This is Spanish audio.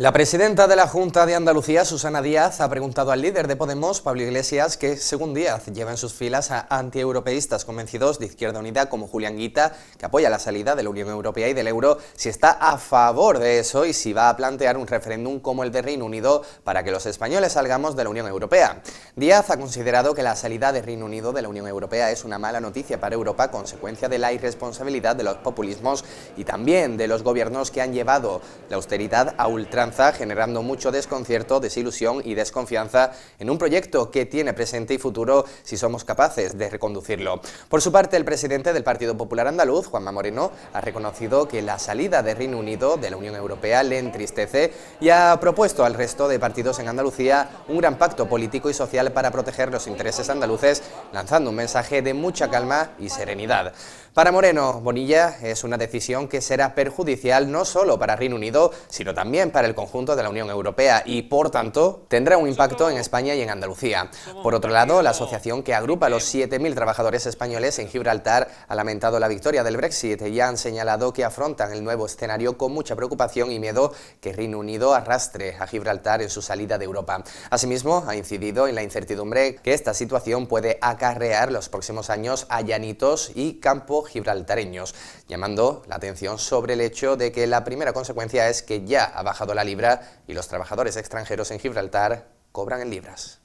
La presidenta de la Junta de Andalucía, Susana Díaz, ha preguntado al líder de Podemos, Pablo Iglesias, que, según Díaz, lleva en sus filas a antieuropeístas convencidos de Izquierda Unida como Julián Guita, que apoya la salida de la Unión Europea y del euro, si está a favor de eso y si va a plantear un referéndum como el de Reino Unido para que los españoles salgamos de la Unión Europea. Díaz ha considerado que la salida de Reino Unido de la Unión Europea es una mala noticia para Europa, consecuencia de la irresponsabilidad de los populismos y también de los gobiernos que han llevado la austeridad a ultra generando mucho desconcierto, desilusión y desconfianza en un proyecto que tiene presente y futuro si somos capaces de reconducirlo. Por su parte, el presidente del Partido Popular Andaluz, Juanma Moreno, ha reconocido que la salida de Reino Unido de la Unión Europea le entristece y ha propuesto al resto de partidos en Andalucía un gran pacto político y social para proteger los intereses andaluces, lanzando un mensaje de mucha calma y serenidad. Para Moreno, Bonilla es una decisión que será perjudicial no solo para Reino Unido, sino también para el conjunto de la Unión Europea y, por tanto, tendrá un impacto en España y en Andalucía. Por otro lado, la asociación que agrupa a los 7.000 trabajadores españoles en Gibraltar ha lamentado la victoria del Brexit y han señalado que afrontan el nuevo escenario con mucha preocupación y miedo que Reino Unido arrastre a Gibraltar en su salida de Europa. Asimismo, ha incidido en la incertidumbre que esta situación puede acarrear los próximos años a llanitos y campo gibraltareños, llamando la atención sobre el hecho de que la primera consecuencia es que ya ha bajado la libra y los trabajadores extranjeros en Gibraltar cobran en libras.